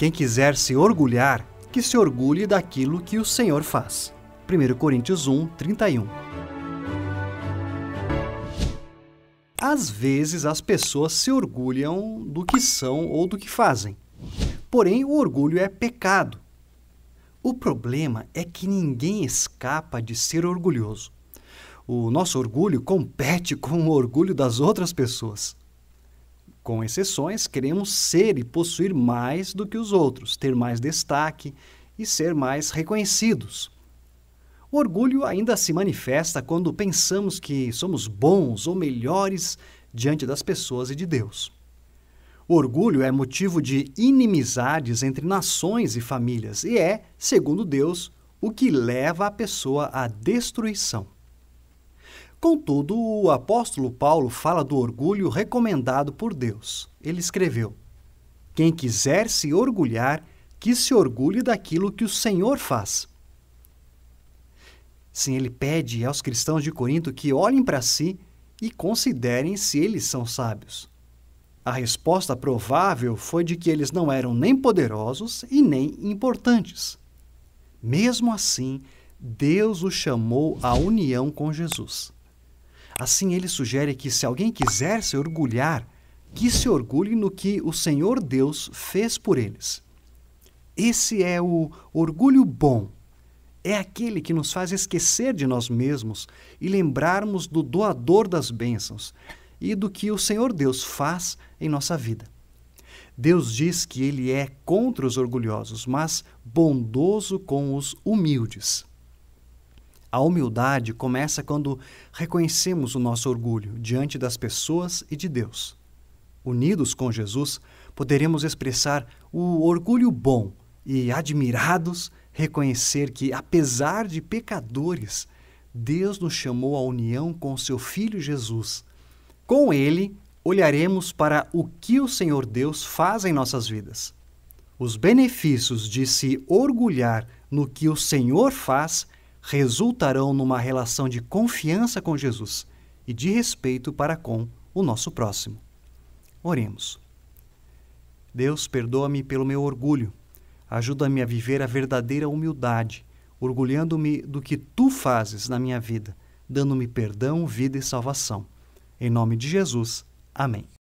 Quem quiser se orgulhar, que se orgulhe daquilo que o Senhor faz. 1 Coríntios 1, 31. Às vezes as pessoas se orgulham do que são ou do que fazem. Porém, o orgulho é pecado. O problema é que ninguém escapa de ser orgulhoso. O nosso orgulho compete com o orgulho das outras pessoas com exceções, queremos ser e possuir mais do que os outros, ter mais destaque e ser mais reconhecidos. O orgulho ainda se manifesta quando pensamos que somos bons ou melhores diante das pessoas e de Deus. O orgulho é motivo de inimizades entre nações e famílias e é, segundo Deus, o que leva a pessoa à destruição. Contudo, o apóstolo Paulo fala do orgulho recomendado por Deus. Ele escreveu: Quem quiser se orgulhar, que se orgulhe daquilo que o Senhor faz. Sim, ele pede aos cristãos de Corinto que olhem para si e considerem se eles são sábios. A resposta provável foi de que eles não eram nem poderosos e nem importantes. Mesmo assim, Deus os chamou à união com Jesus. Assim, ele sugere que se alguém quiser se orgulhar, que se orgulhe no que o Senhor Deus fez por eles. Esse é o orgulho bom. É aquele que nos faz esquecer de nós mesmos e lembrarmos do doador das bênçãos e do que o Senhor Deus faz em nossa vida. Deus diz que ele é contra os orgulhosos, mas bondoso com os humildes. A humildade começa quando reconhecemos o nosso orgulho diante das pessoas e de Deus. Unidos com Jesus, poderemos expressar o orgulho bom e, admirados, reconhecer que, apesar de pecadores, Deus nos chamou à união com seu Filho Jesus. Com ele, olharemos para o que o Senhor Deus faz em nossas vidas. Os benefícios de se orgulhar no que o Senhor faz resultarão numa relação de confiança com Jesus e de respeito para com o nosso próximo. Oremos. Deus, perdoa-me pelo meu orgulho. Ajuda-me a viver a verdadeira humildade, orgulhando-me do que tu fazes na minha vida, dando-me perdão, vida e salvação. Em nome de Jesus. Amém.